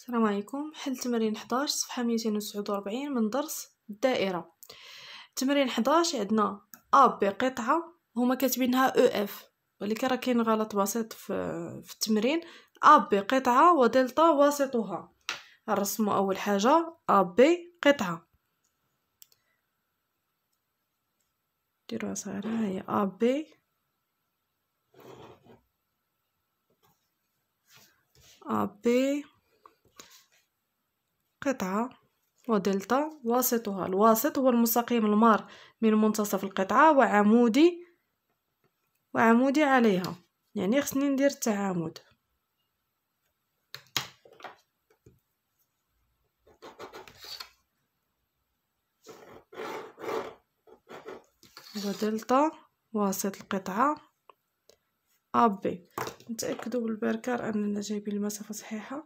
السلام عليكم حل تمرين 11 صفحة 249 من درس الدائرة تمرين 11 عندنا أ ب قطعة هما كاتبينها او e اف ولكن راه كاين غلط بسيط في, في التمرين أ ب قطعة ودلتا وسطها نرسمو أول حاجة أ ب قطعة ديروها صغيرة هي أ ب أ ب قطعة ودلتا واسطها الواسط هو المستقيم المار من منتصف القطعة وعمودي وعمودي عليها يعني خصني ندير التعامد ودلتا واسط القطعة أبي نتأكدوا بالبركار أننا جايبين المسافة صحيحة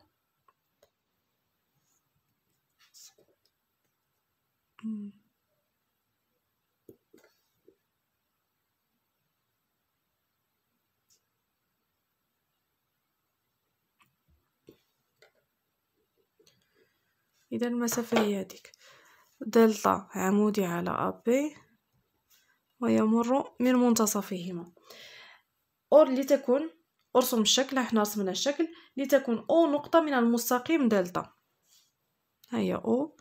إذا المسافة هي هذيك دلتا عمودي على أبي ويمر من منتصفهما أور لتكون أرسم الشكل احنا رسمنا الشكل لتكون أو نقطة من المستقيم دلتا هيا أو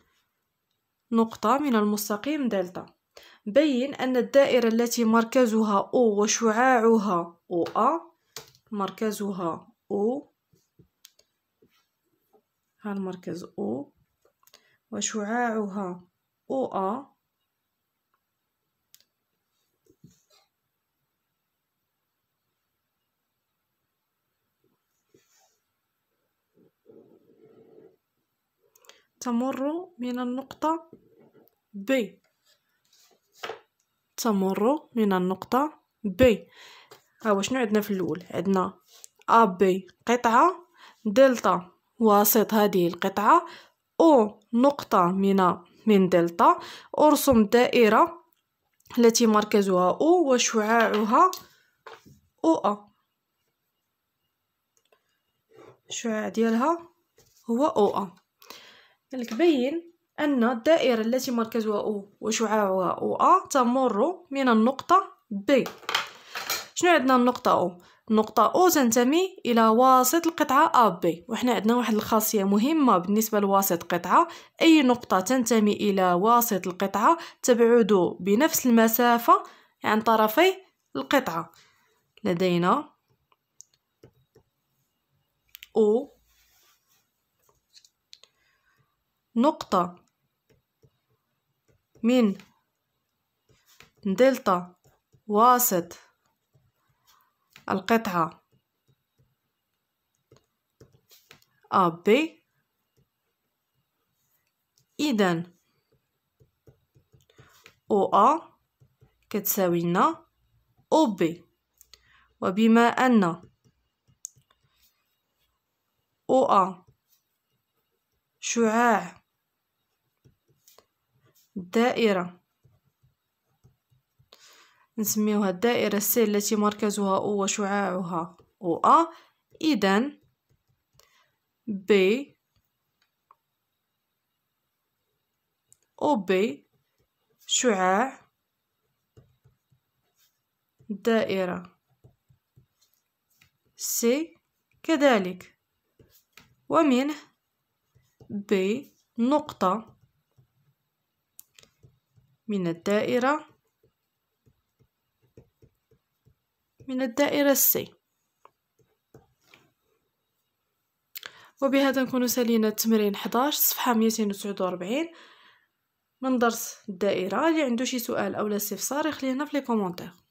نقطة من المستقيم دلتا بين أن الدائرة التي مركزها O وشعاعها OA مركزها O ها المركز O وشعاعها OA تمر من النقطة ب تمر من النقطة ب ها شنو عندنا في الأول عندنا أ بي قطعة دلتا وسط هذه القطعة أو نقطة من من دلتا أرسم الدائرة التي مركزها أو وشعاعها أو أ الشعاع ديالها هو أو أ قالك بين أن الدائرة التي مركزها O وشعاعها OA تمر من النقطة B شنو عندنا النقطة O؟ النقطة O تنتمي إلى واسط القطعة AB وحنا عندنا واحد الخاصية مهمة بالنسبة لواسط قطعة أي نقطة تنتمي إلى واسط القطعة تبعد بنفس المسافة عن طرفي القطعة لدينا O نقطة من دلتا واسط القطعة آه، إذن أو أ كتساوي لنا أو بي وبما أن أو أ شعاع دائرة نسميوها الدائرة سي التي مركزها أو وشعاعها أو أ إذن ب أو ب شعاع دائرة سي كذلك ومنه ب نقطة من الدائرة من الدائرة C وبهذا نكون سالينا التمرين 11 صفحة 249 من درس الدائرة اللي عنده شي سؤال أو لا استفسار يخلينا في لي كومونتير